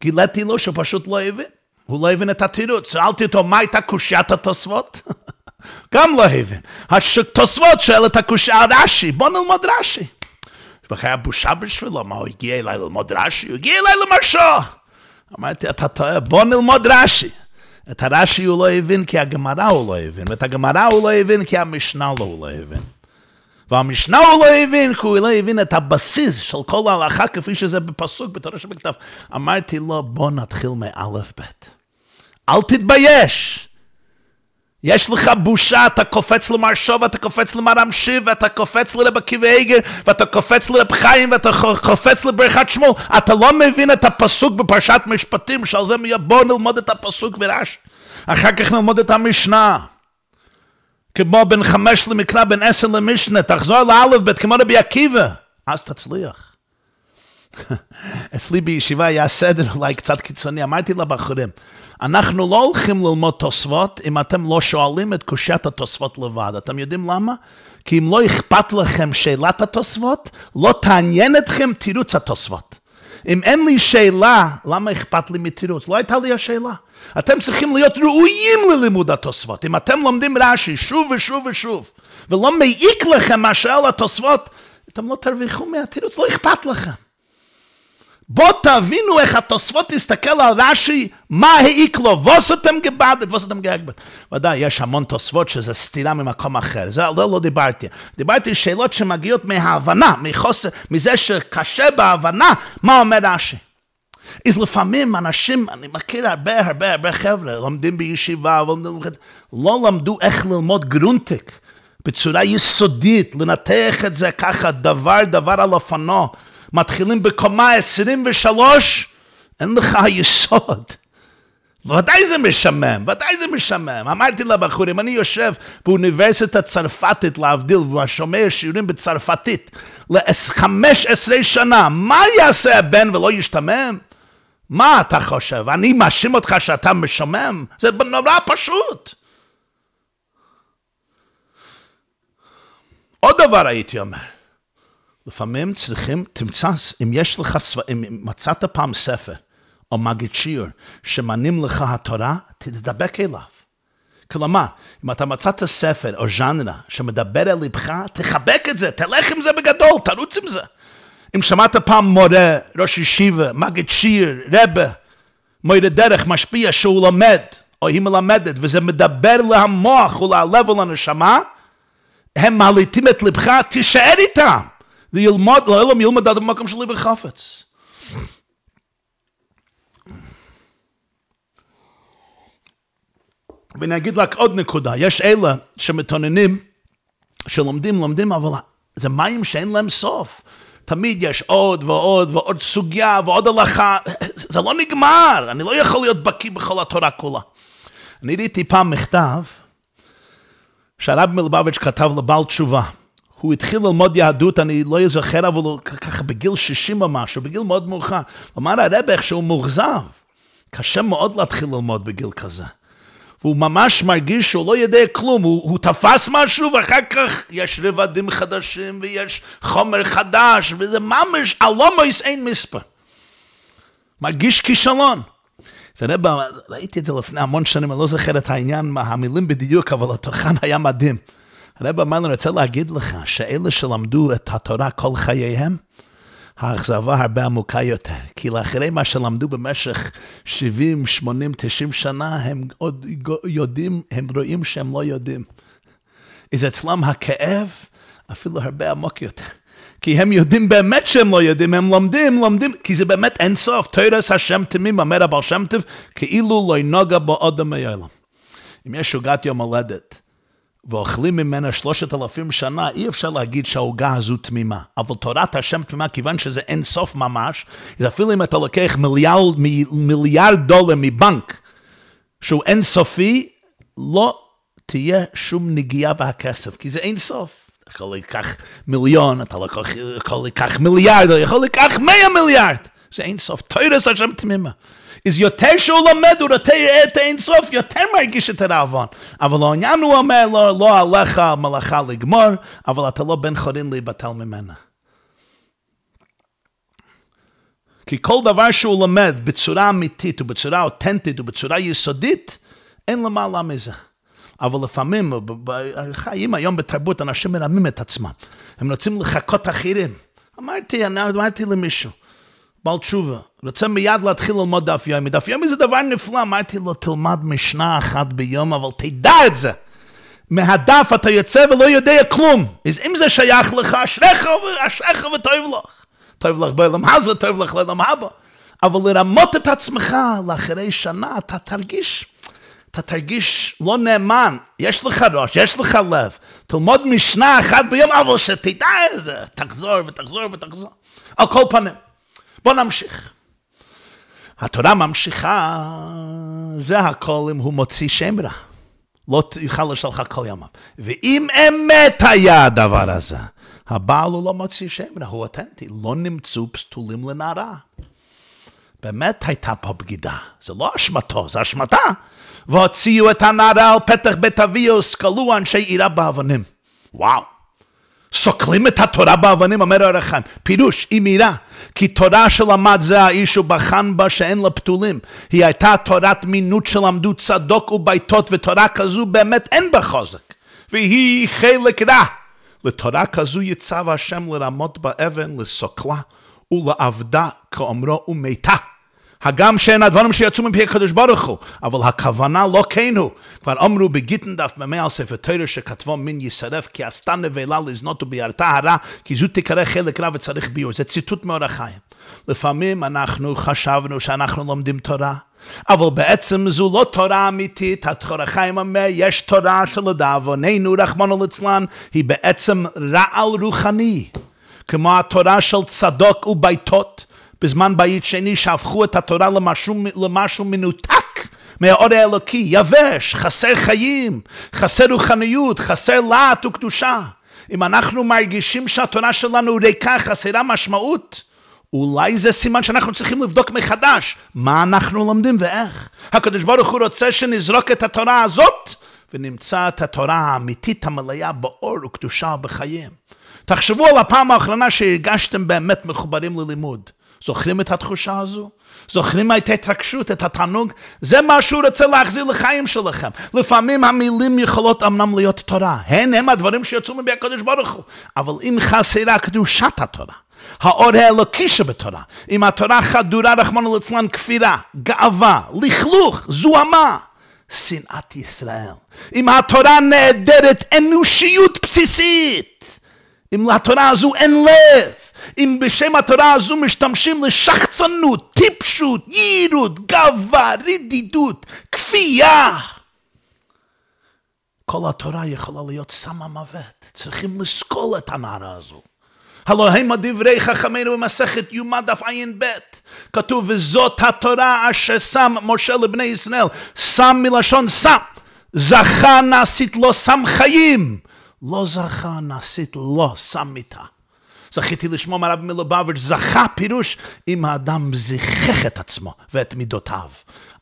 גיליתי לו שפשוט לא הבין. הוא לא הבין את התירוץ. שאלתי אותו, מה הייתה קושיית התוספות? גם לא הבין. התוספות שואל את הקושייה רש"י, בוא נלמד רש"י. בחיי הבושה בשבילו, מה הוא הגיע אליי ללמוד רש"י? הוא הגיע אליי למרשו. אמרתי, אתה טועה, בוא נלמוד רש"י. את הרש"י הוא לא הבין כי הגמרא הוא לא הבין, ואת הגמרא הוא לא הבין כי המשנה לא הוא לא הבין. והמשנה הוא לא הבין, כי הוא לא הבין את הבסיס של כל ההלכה כפי שזה בפסוק בתורה שבכתב. אמרתי לו, לא, בוא נתחיל מאלף בית. אל תתבייש. יש לך בושה, אתה קופץ למר שוב, אתה קופץ למר אמשיב, ואתה קופץ לרב עקיבא איגר, ואתה קופץ לרב חיים, ואתה קופץ לברכת שמואל. אתה לא מבין את הפסוק בפרשת משפטים, שעל זה בואו נלמוד את הפסוק ורש. אחר כך נלמוד את המשנה. כמו בין חמש למקרא, בין עשר למשנה, תחזור לאלף בית, כמו רבי עקיבא. אז תצליח. אצלי בישיבה היה סדר אולי קצת קיצוני, אמרתי לבחורים, אנחנו לא הולכים ללמוד תוספות אם אתם לא שואלים את קושיית התוספות לבד. אתם יודעים למה? כי אם לא אכפת לכם שאלת התוספות, לא תעניין אתכם תירוץ התוספות. אם אין לי שאלה, למה אכפת לי מתירוץ? לא הייתה לי השאלה. אתם צריכים להיות ראויים ללימוד התוספות. אם אתם לומדים רש"י שוב ושוב ושוב, ולא מעיק לכם מה שאל התוספות, אתם לא תרוויחו מהתירוץ, לא אכפת לכם. בואו תבינו איך התוספות הסתכל על רש"י, מה העיק לו, ווסתם גבדת, ווסתם גבדת. ודאי, יש המון תוספות שזה סתירה ממקום אחר, זה לא, לא דיברתי. דיברתי שאלות שמגיעות מההבנה, מחוסר, מזה שקשה בהבנה, מה אומר רש"י. אז לפעמים אנשים, אני מכיר הרבה הרבה הרבה חבר'ה, לומדים בישיבה, לא למדו איך ללמוד גרונטיק בצורה יסודית, לנתח את זה ככה, דבר דבר על אופנו. מתחילים בקומה 23, אין לך יסוד. ודאי זה משמם, ודאי זה משמם. אמרתי לבחורים, אני יושב באוניברסיטה צרפתית, להבדיל, ושומע שיעורים בצרפתית ל-15 שנה, מה יעשה הבן ולא ישתמם? מה אתה חושב? אני מאשים אותך שאתה משמם? זה נורא פשוט. עוד דבר הייתי אומר, לפעמים צריכים, תמצא, אם יש לך, אם מצאת פעם ספר או מגיד שיר שמנים לך התורה, תדבק אליו. כלומר, אם אתה מצאת ספר או ז'אנרה שמדבר על ליבך, תחבק את זה, תלך עם זה בגדול, תרוץ עם זה. אם שמעת פעם מורה, ראש ישיבה, מגיד שיר, רבה, מוירי דרך משפיע שהוא לומד, או היא מלמדת, וזה מדבר למוח וללב ולנשמה, הם מעליתים את ליבך, תישאר איתם. זה ילמד, לעולם לא ילמד עד המקום של ליבר חפץ. ואני אגיד רק עוד נקודה, יש אלה שמתוננים, שלומדים, לומדים, אבל זה מים שאין להם סוף. תמיד יש עוד ועוד ועוד סוגיה ועוד הלכה, זה לא נגמר, אני לא יכול להיות בקיא בכל התורה כולה. אני ראיתי פעם מכתב שהרב מלבביץ' כתב לבעל תשובה. הוא התחיל ללמוד יהדות, אני לא אזכר, אבל הוא ככה בגיל 60 או משהו, בגיל מאוד מאוחר. אמר הרב איך שהוא מאוכזב. קשה מאוד להתחיל ללמוד בגיל כזה. והוא ממש מרגיש שהוא לא יודע כלום, הוא, הוא תפס משהו ואחר כך יש רבדים חדשים ויש חומר חדש, וזה ממש, הלומויס אין מספר. מרגיש כישלון. זה רב, ראיתי את זה לפני המון שנים, אני לא זוכר את העניין, המילים בדיוק, אבל התוכן היה מדהים. הרב אמר, אני רוצה להגיד לך שאלה שלמדו את התורה כל חייהם, האכזבה הרבה עמוקה יותר. כי לאחרי מה שלמדו במשך 70, 80, 90 שנה, הם עוד יודעים, הם רואים שהם לא יודעים. אז אצלם הכאב אפילו הרבה עמוק יותר. כי הם יודעים באמת שהם לא יודעים, הם לומדים, לומדים, כי זה באמת אין סוף. תרס השם תמים, אומר הבר שם טוב, כאילו לא נוגע בו אדם מעולם. אם יש עוגת יום הולדת, ואוכלים ממנה שלושת אלפים שנה, אי אפשר להגיד שהעוגה הזו תמימה. אבל תורת השם תמימה, כיוון שזה אין סוף ממש, אז אפילו אם אתה לוקח מיליארד, מיליארד דולר מבנק, שהוא אין סופי, לא תהיה שום נגיעה בכסף, כי זה אין סוף. אתה יכול לקח מיליון, אתה לא יכול לקח מיליארד, אתה יכול לקח מאה מיליארד. זה אין סוף. תורת השם תמימה. אז יותר שהוא לומד, הוא רוצה את האינסוף, יותר מרגיש את הרעבון. אבל העניין הוא אומר לו, לא, לא עליך המלאכה לגמור, אבל אתה לא בן חורין להיבטל ממנה. כי כל דבר שהוא לומד בצורה אמיתית ובצורה אותנטית ובצורה יסודית, אין למעלה מזה. אבל לפעמים, חיים היום בתרבות, אנשים מרמים את עצמם. הם רוצים לחקות אחרים. אמרתי, אמרתי למישהו, בעל תשובה, רוצה מיד להתחיל ללמוד דף יומי. דף יומי זה דבר נפלא, אמרתי לו, לא תלמד משנה אחת ביום, אבל תדע את זה. מהדף אתה יוצא ולא יודע כלום. אז אם זה שייך לך, אשריך ואשריך וטוב לך. טוב לך בעולם הזה, טוב לך לעולם הבא. אבל לרמות את עצמך, לאחרי שנה אתה תרגיש, אתה תרגיש לא נאמן. יש לך ראש, יש לך לב. תלמוד משנה אחת ביום, אבל שתדע את זה. תחזור ותחזור ותחזור. על כל פנים. בואו נמשיך. התורה ממשיכה, זה הכל אם הוא מוציא שם רע. לא יוכל לשלך כל ימיו. ואם אמת היה הדבר הזה, הבעל הוא לא מוציא שם רע, הוא אותנטי. לא נמצאו פסטולים לנערה. באמת הייתה פה בגידה. זה לא אשמתו, זה אשמתה. והוציאו את הנערה על פתח בית אביו, סקלו אנשי עירה באבנים. וואו. סוקלים את התורה באבנים, אומר הרחם. פירוש, אם עירה. כי תורה שלמד זה האיש ובחן בה שאין לה פתולים. היא הייתה תורת מינות שלמדו צדוק ובעיטות, ותורה כזו באמת אין בה חוזק. והיא חלק רע. לתורה כזו יצב השם לרמות באבן, לסוקלה ולעבדה, כאומרו ומתה. הגם שאין הדברים שיצאו מפי הקדוש ברוך הוא, אבל הכוונה לא כן הוא. כבר אמרו בגיטין דף מ"א על ספר תרא שכתבו מין יישרף, כי עשתה נבלה לזנות וביארתה הרע, כי זו תיקרא חלק רע וצריך ביור. זה ציטוט מאורח חיים. לפעמים אנחנו חשבנו שאנחנו לומדים תורה. אבל בעצם זו לא תורה אמיתית, התורה חיים אומר, יש תורה שלדאבוננו, רחמנו ליצלן, היא בעצם רעל רוחני, כמו התורה של צדוק ובעיטות. בזמן בית שני שהפכו את התורה למשהו, למשהו מנותק מהאור האלוקי, יבש, חסר חיים, חסר רוחניות, חסר להט וקדושה. אם אנחנו מרגישים שהתורה שלנו ריקה, חסרה משמעות, אולי זה סימן שאנחנו צריכים לבדוק מחדש מה אנחנו לומדים ואיך. הקדוש ברוך הוא רוצה שנזרוק את התורה הזאת ונמצא את התורה האמיתית המלאה באור וקדושה בחיים. תחשבו על הפעם האחרונה שהרגשתם באמת מחוברים ללימוד. זוכרים את התחושה הזו? זוכרים את ההתרגשות, את התענוג? זה מה שהוא רוצה להחזיר לחיים שלכם. לפעמים המילים יכולות אמנם להיות תורה. הן הם הדברים שיצאו מבי הקדוש ברוך הוא. אבל אם חסרה קדושת התורה, האור האלוקי שבתורה, אם התורה חדורה, רחמנו לצלן כפירה, גאווה, לכלוך, זוהמה, שנאת ישראל. אם התורה נעדרת אנושיות בסיסית, אם לתורה הזו אין לב, אם בשם התורה הזו משתמשים לשחצנות, טיפשות, יהירות, גאווה, רדידות, כפייה. כל התורה יכולה להיות סם המוות. צריכים לסקול את הנערה הזו. הלא המה דברי חכמינו במסכת יומא דף ע"ב. כתוב, וזאת התורה אשר שם משה לבני ישראל. שם מלשון שם. זכה נעשית לו שם חיים. לא זכה נעשית לו שם מיתה. זכיתי לשמוע מהרב מלובביץ', זכה פירוש אם האדם זיכך את עצמו ואת מידותיו.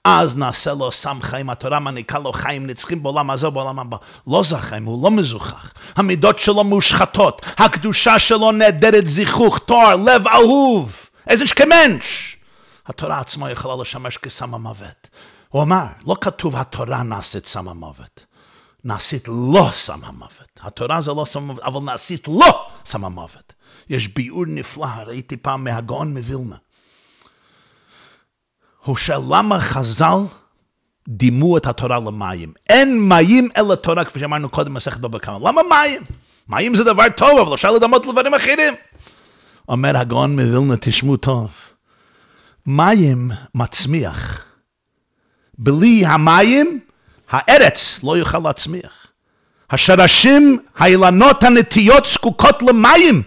אז נעשה לו סם חיים, התורה מעניקה לו חיים נצחים בעולם הזה ובעולם הבא. לא זכאים, הוא לא מזוכח. המידות שלו מושחתות, הקדושה שלו נעדרת זיכוך, תואר, לב אהוב. איזה שקמנש! התורה עצמה יכולה לשמש כסם המוות. הוא אמר, לא כתוב התורה נעשית סם המוות. נעשית לא סם המוות. התורה זה לא סם המוות, אבל נעשית לא סם המוות. יש ביאור נפלא, ראיתי פעם מהגאון מווילנה. הוא שאל למה חז"ל דימו את התורה למים. אין מים אלא תורה, כפי שאמרנו קודם במסכת בבא קמא. למה מים? מים זה דבר טוב, אבל אפשר לדמות לדברים אחרים. אומר הגאון מווילנה, תשמעו טוב, מים מצמיח. בלי המים, הארץ לא יוכל להצמיח. השרשים, האילנות הנטיות זקוקות למים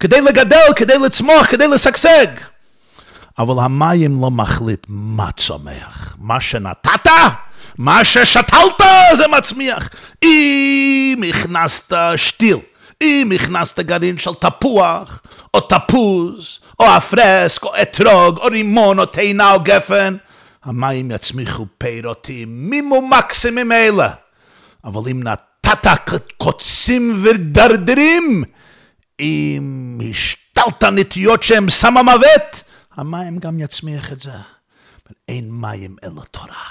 כדי לגדל, כדי לצמוח, כדי לשגשג. אבל המים לא מחליט מה צומח. מה שנתת, מה ששתלת, זה מצמיח. אם הכנסת שתיל, אם הכנסת גרעין של תפוח, או תפוז, או אפרסק, או אתרוג, או רימון, או תאנה, או גפן, המים יצמיחו פירותים ממומקסים אלה. אבל אם נתת קוצים ודרדרים, עם השתלטניות שהם שם המוות, המים גם יצמיח את זה. אבל אין מים אלא תורה.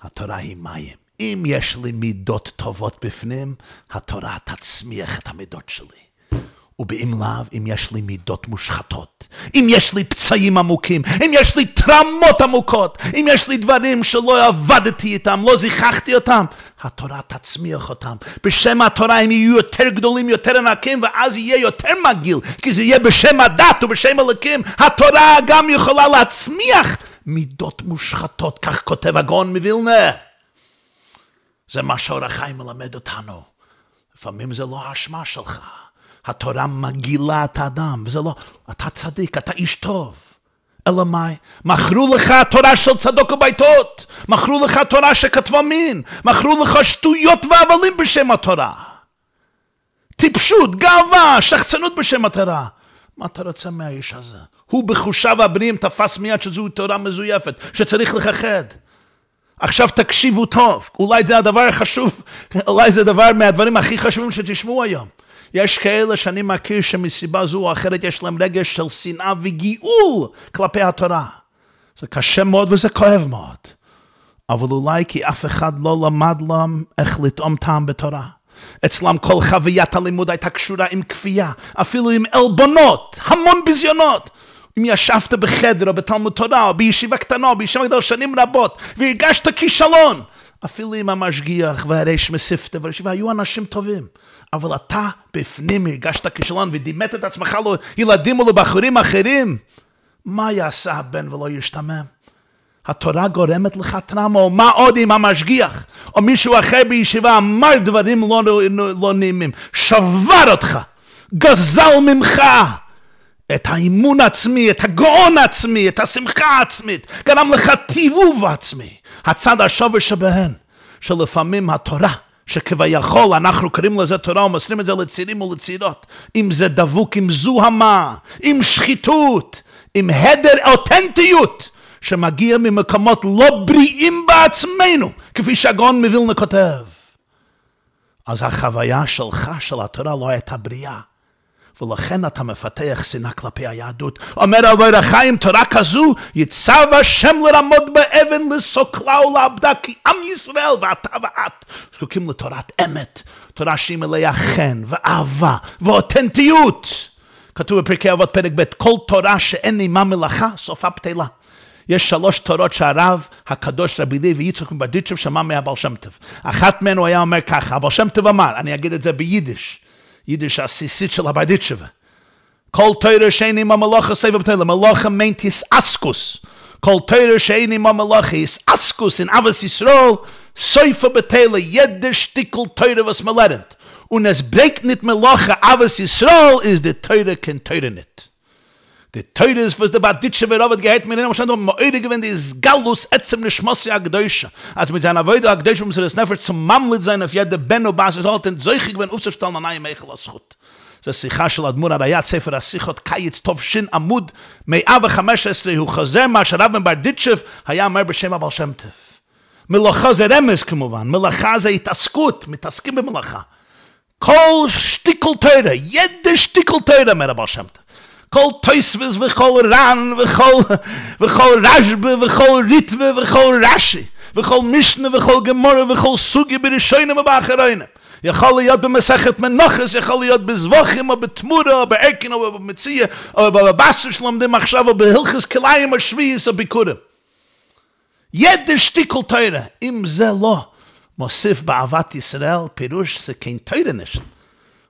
התורה היא מים. אם יש לי מידות טובות בפנים, התורה תצמיח את המידות שלי. ובאם לאו, אם יש לי מידות מושחתות, אם יש לי פצעים עמוקים, אם יש לי טראומות עמוקות, אם יש לי דברים שלא עבדתי איתם, לא זיככתי אותם, התורה תצמיח אותם. בשם התורה הם יהיו יותר גדולים, יותר ענקים, ואז יהיה יותר מגעיל, כי זה יהיה בשם הדת ובשם אלוקים. התורה גם יכולה להצמיח מידות מושחתות, כך כותב הגאון מווילנה. זה מה שאור החיים מלמד אותנו. לפעמים זה לא האשמה שלך. התורה מגילה את האדם, וזה לא, אתה צדיק, אתה איש טוב. אלא מאי? מכרו לך תורה של צדוק וביתות, מכרו לך תורה שכתבה מין, מכרו לך שטויות והבלים בשם התורה. טיפשות, גאווה, שחצנות בשם התורה. מה אתה רוצה מהאיש הזה? הוא בחושיו הבריאים תפס מיד שזו תורה מזויפת, שצריך לכחד. עכשיו תקשיבו טוב, אולי זה הדבר החשוב, אולי זה דבר מהדברים הכי חשובים שתשמעו היום. יש כאלה שאני מכיר שמסיבה זו או אחרת יש להם רגש של שנאה וגיעול כלפי התורה. זה קשה מאוד וזה כואב מאוד. אבל אולי כי אף אחד לא למד להם איך לטעום טעם בתורה. אצלם כל חוויית הלימוד הייתה קשורה עם כפייה, אפילו עם עלבונות, המון ביזיונות. אם ישבת בחדר או בתלמוד תורה או בישיבה קטנה או בישיבה גדולה שנים רבות והרגשת כישלון, אפילו אם המשגיח והרש מספתא והרשיבה, היו אנשים טובים. אבל אתה בפנים הרגשת כישלון ודימת את עצמך לילדים ולבחורים אחרים. מה יעשה הבן ולא ישתמם? התורה גורמת לך טראומה, או מה עוד אם המשגיח, או מישהו אחר בישיבה אמר דברים לא, לא לא נעימים, שבר אותך, גזל ממך את האימון העצמי, את הגאון העצמי, את השמחה העצמית, גרם לך תיעוב עצמי, הצד השווה שבהן, שלפעמים התורה שכביכול אנחנו קוראים לזה תורה ומוסרים את זה לצירים ולצירות, אם זה דבוק עם זוהמה, עם שחיתות, עם הדר אותנטיות, שמגיע ממקומות לא בריאים בעצמנו, כפי שהגאון מווילנה כותב. אז החוויה שלך של התורה לא הייתה בריאה. ולכן אתה מפתח שנאה כלפי היהדות. אומר אלוהי רחיים, תורה כזו, יצב השם לרמות באבן, לסוקלה ולעבדה, כי עם ישראל ואתה ואת זקוקים לתורת אמת, תורה שהיא מלאה חן ואהבה ואותנטיות. כתוב בפרקי אבות פרק ב', כל תורה שאין עימה מלאכה, סופה בטלה. יש שלוש תורות שהרב הקדוש רבי לוי יצחק מברדיצ'ב שמע מהבעל שם טוב. אחת מהן הוא היה אומר ככה, הבעל שם טוב אמר, אני אגיד את זה ביידיש. Yiddish asisichel abadichev. Kol Called sheni ma malacha seva b'tele. Malacha meint his askus. Kol teure sheini ma malacha his askus in Avas Yisrael. Seifa b'tele yedder stickel teure was melerent. Und es nit malacha Avas Yisrael is de teure ken teure nit. de teures was de baditsche wer aber gehet mir nimmer schon um eure gewend is gallus etzem ne schmosse a gdeische als mit seiner weide a gdeische um seres nefer zum mamlet sein auf jede benno bas is alt en zeuch ich bin aufzustellen an ei megel as gut ze sicha shel admur ara yat sefer as sichot kayt tov shin amud mei av 15 hu ma baditsche haya mer shemtef מלאכה זה רמז כמובן, מלאכה זה התעסקות, מתעסקים במלאכה. כל שטיקל תוירה, ידה שטיקל תוירה, מרבר שם תוירה. kol tuis wis we go ran we go we go rasch we go rit we we go rasch we go misn we go gemor we go suge bi de scheine ma bachrein Ja khol yad be meschet men nach es khol yad be zvakh im be tmuda be ekn ob be mtsie ob be bas shlom de machshav be hilkhis kelaim a shvis ob ikud yed de shtikol tayre im zelo mosif be avat israel pirush se kein tayre nesht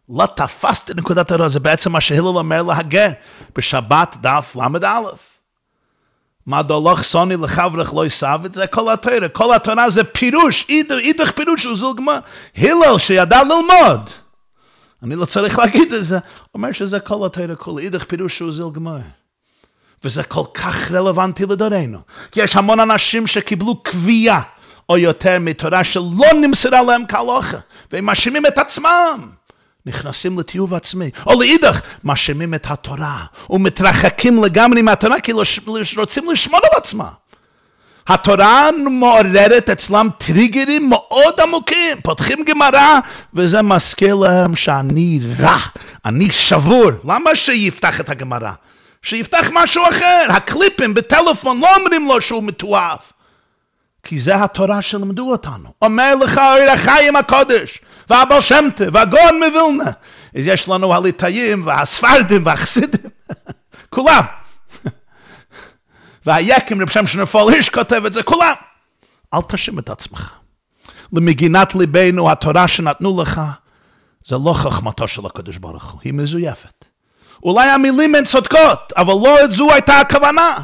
לא תפסת את נקודת הרע, זה בעצם מה שהילל אומר להגר בשבת דף ל"א. מה דולך סוני לחברך לא יסב את זה, כל התורה, כל התורה זה פירוש, אידך פירוש וזול גמר. הלל שידע ללמוד, אני לא צריך להגיד את זה, אומר שזה כל התורה כולה, אידך פירוש וזול גמר. וזה כל כך רלוונטי לדורנו. כי יש המון אנשים שקיבלו קביעה, או יותר מתורה שלא נמסרה להם כהלכה, והם מאשימים את עצמם. נכנסים לטיוב עצמי. או לאידך, מאשימים את התורה, ומתרחקים לגמרי מהתורה, כי רוצים לשמור על עצמם. התורה מעוררת אצלם טריגרים מאוד עמוקים, פותחים גמרא, וזה מזכיר להם שאני רע, אני שבור. למה שיפתח את הגמרא? שיפתח משהו אחר. הקליפים בטלפון לא אומרים לו שהוא מתועב. כי זה התורה שלמדו אותנו. אומר לך אור החיים הקודש, והבל שם שמתה, והגאון מווילנה. אז יש לנו הליטאים והספרדים והחסידים, כולם. והיקים, רב שם שנפול איש כותב את זה, כולם. אל תאשים את עצמך. למגינת ליבנו, התורה שנתנו לך, זה לא חכמתו של הקדוש ברוך הוא, היא מזויפת. אולי המילים הן צודקות, אבל לא זו הייתה הכוונה.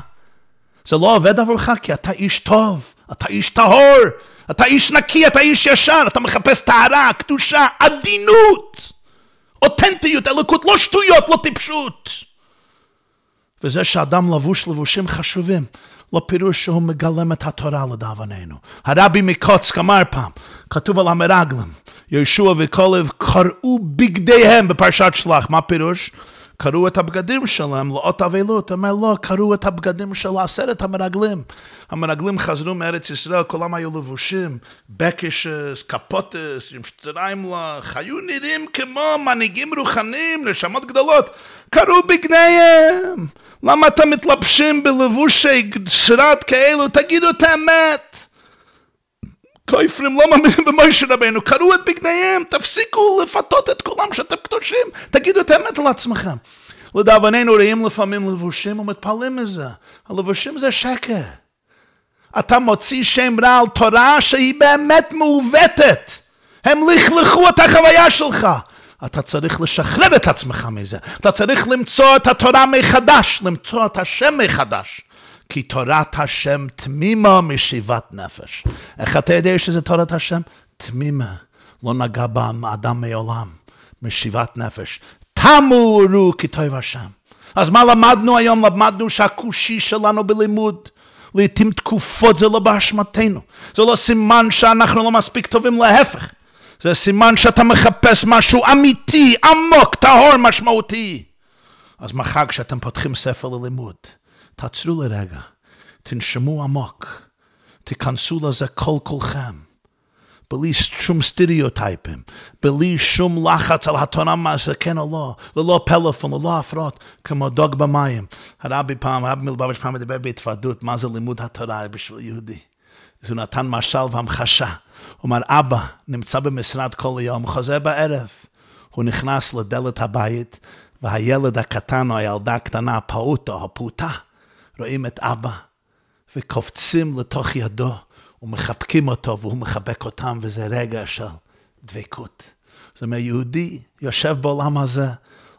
זה לא עובד עבורך כי אתה איש טוב, אתה איש טהור, אתה איש נקי, אתה איש ישר, אתה מחפש טהרה, קדושה, עדינות, אותנטיות, אלוקות, לא שטויות, לא טיפשות. וזה שאדם לבוש לבושים חשובים, לא פירוש שהוא מגלם את התורה לדאבוננו. הרבי מקוצק אמר פעם, כתוב על המרגלים, יהושע וקולב קרעו בגדיהם בפרשת שלח, מה פירוש? קרעו את הבגדים שלהם לאות אבלות. הוא אומר, לא, קרעו את הבגדים של עשרת המרגלים. המרגלים חזרו מארץ ישראל, כולם היו לבושים, בקישס, קפוטס, עם שטריים לך, היו נראים כמו מנהיגים רוחניים, נשמות גדולות. קרעו בגניהם. למה אתם מתלבשים בלבושי שרת כאלו? תגידו את האמת. כויפרים לא, לא מאמינים במוישה רבנו, קרעו את בגדיהם, תפסיקו לפתות את כולם שאתם קדושים, תגידו את האמת לעצמכם. לדאבוננו רואים לפעמים לבושים ומתפעלים מזה. הלבושים זה שקר. אתה מוציא שם רע על תורה שהיא באמת מעוותת. הם לכלכו את החוויה שלך. אתה צריך לשחרר את עצמך מזה. אתה צריך למצוא את התורה מחדש, למצוא את השם מחדש. כי תורת השם תמימה משיבת נפש. איך אתה יודע שזה תורת השם? תמימה. לא נגע בה אדם מעולם, משיבת נפש. תמו כי כתוב השם. אז מה למדנו היום? למדנו שהכושי שלנו בלימוד. לעתים תקופות זה לא באשמתנו. זה לא סימן שאנחנו לא מספיק טובים, להפך. זה סימן שאתה מחפש משהו אמיתי, עמוק, טהור, משמעותי. אז מחר כשאתם פותחים ספר ללימוד, תעצרו לרגע, תנשמו עמוק, תיכנסו לזה כל כולכם. בלי שום סטריאוטייפים, בלי שום לחץ על התורה מה זה כן או לא, ללא פלאפון, ללא הפרעות, כמו דוג במים. הרבי פעם, הרבי מלבביץ' פעם מדבר בהתוועדות, מה זה לימוד התורה בשביל יהודי. אז הוא נתן משל והמחשה. הוא אמר, אבא נמצא במשרד כל יום, חוזר בערב. הוא נכנס לדלת הבית, והילד הקטן או הילדה הקטנה, הפעוט הפעוטה, רואים את אבא וקופצים לתוך ידו ומחבקים אותו והוא מחבק אותם, וזה רגע של דבקות. זאת אומרת, יהודי יושב בעולם הזה,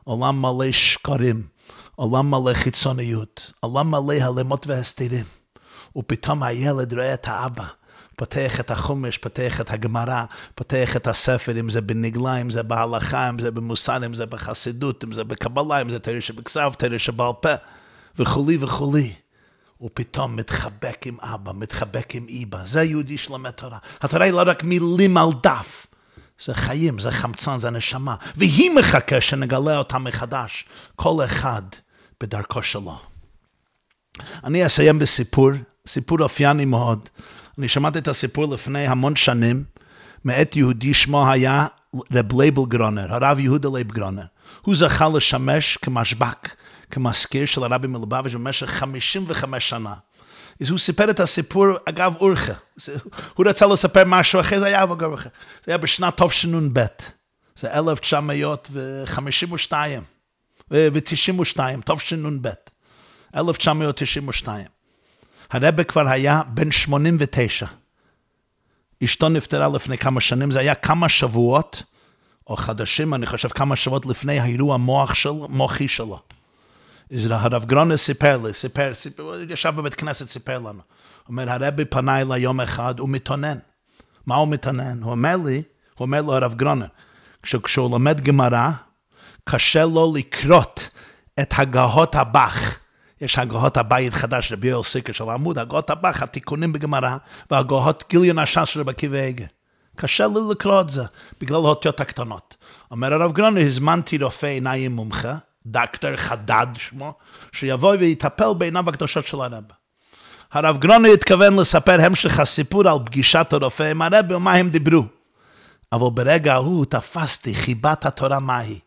עולם מלא שקרים, עולם מלא חיצוניות, עולם מלא הלמות והסתירים. ופתאום הילד רואה את האבא, פותח את החומש, פותח את הגמרא, פותח את הספר, אם זה בנגלה, אם זה בהלכה, אם זה במוסר, אם זה בחסידות, אם זה בקבלה, אם זה תראה שבכסף, תראה שבעל פה. וכולי וכולי. הוא פתאום מתחבק עם אבא, מתחבק עם איבא. זה יהודי שלומד תורה. התורה היא לא רק מילים על דף. זה חיים, זה חמצן, זה נשמה. והיא מחכה שנגלה אותה מחדש. כל אחד בדרכו שלו. אני אסיים בסיפור, סיפור אופייני מאוד. אני שמעתי את הסיפור לפני המון שנים, מאת יהודי שמו היה רב לייבל גרונר, הרב יהודה לייב גרונר. הוא זכה לשמש כמשבק כמזכיר של הרבי מלובביץ' במשך 55 שנה. אז הוא סיפר את הסיפור אגב אורחה. הוא רצה לספר משהו אחר, זה היה אבו אורחה. זה היה בשנת תשנ"ב. זה 1952. ו-92, תשנ"ב. 1992. הרבי כבר היה בן 89. אשתו נפטרה לפני כמה שנים, זה היה כמה שבועות, או חדשים, אני חושב, כמה שבועות לפני האירוע מוחי שלו. הרב גרונה סיפר לי, סיפר, סיפר, ישב בבית כנסת, סיפר לנו. אומר, הרבי פנה אליי יום אחד, הוא מתאונן. מה הוא מתאונן? הוא אומר לי, הוא אומר לו הרב גרונה, כשהוא לומד גמרא, קשה לו לקרות את הגהות הבך. יש הגהות הבית חדש, רבי יואל סיקר של העמוד, הגהות הבך, התיקונים בגמרא, והגהות גיליון הש"ס של רבי עקיבא הגה. קשה לי לקרוא את זה, בגלל האותיות הקטנות. אומר הרב גרונה, הזמנתי רופא עיניים מומחה, דקטור חדד שמו, שיבוא ויטפל בעיניו הקדושות של הרב. הרב גרוני התכוון לספר המשך הסיפור על פגישת הרופא עם הרב ומה הם דיברו. אבל ברגע ההוא תפסתי חיבת התורה מהי.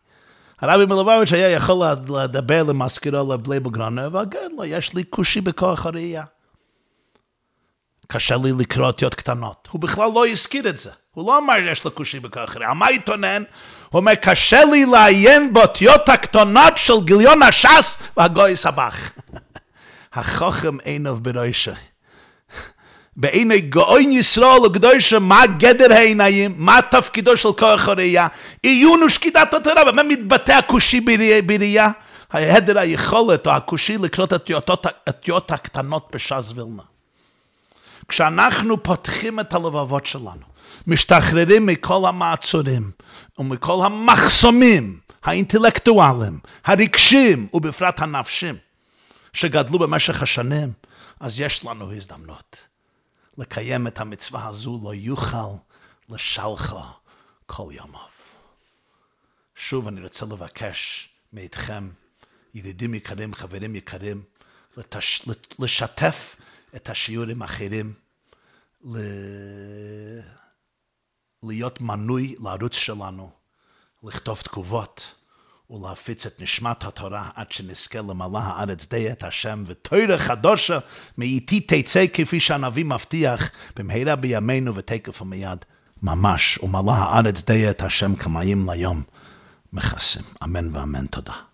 הרבי מלובביץ' היה יכול לדבר למזכירו לבלייבל גרונר, ולהגיד כן, לו, לא, יש לי כושי בכוח הראייה. קשה לי לקרוא אותיות קטנות. הוא בכלל לא הזכיר את זה. הוא לא אמר, יש לו כושי בכוח הראייה. מה התאונן? הוא אומר, קשה לי לעיין באותיות הקטנות של גיליון הש"ס והגוי סבח. החוכם עיניו בראשו. בעיני גאון ישראל וקדושה, מה גדר העיניים, מה תפקידו של כוח הראייה, עיון ושקידת התורה, במה מתבטא הכושי בראייה? ההדר היכולת או הכושי לקנות האותיות הקטנות בש"ס וילנה. כשאנחנו פותחים את הלבבות שלנו, משתחררים מכל המעצורים ומכל המחסומים האינטלקטואליים, הרגשים ובפרט הנפשים שגדלו במשך השנים, אז יש לנו הזדמנות לקיים את המצווה הזו לא יוכל לשלחו כל ימיו. שוב אני רוצה לבקש מאיתכם, ידידים יקרים, חברים יקרים, לתש... לשתף את השיעורים האחרים, ל... להיות מנוי לערוץ שלנו, לכתוב תגובות ולהפיץ את נשמת התורה עד שנזכה למלא הארץ די את השם ותוירה חדושה מאיתי תצא כפי שהנביא מבטיח במהרה בימינו ותקף ומיד ממש ומלא הארץ די את השם כמיים ליום מכסים אמן ואמן תודה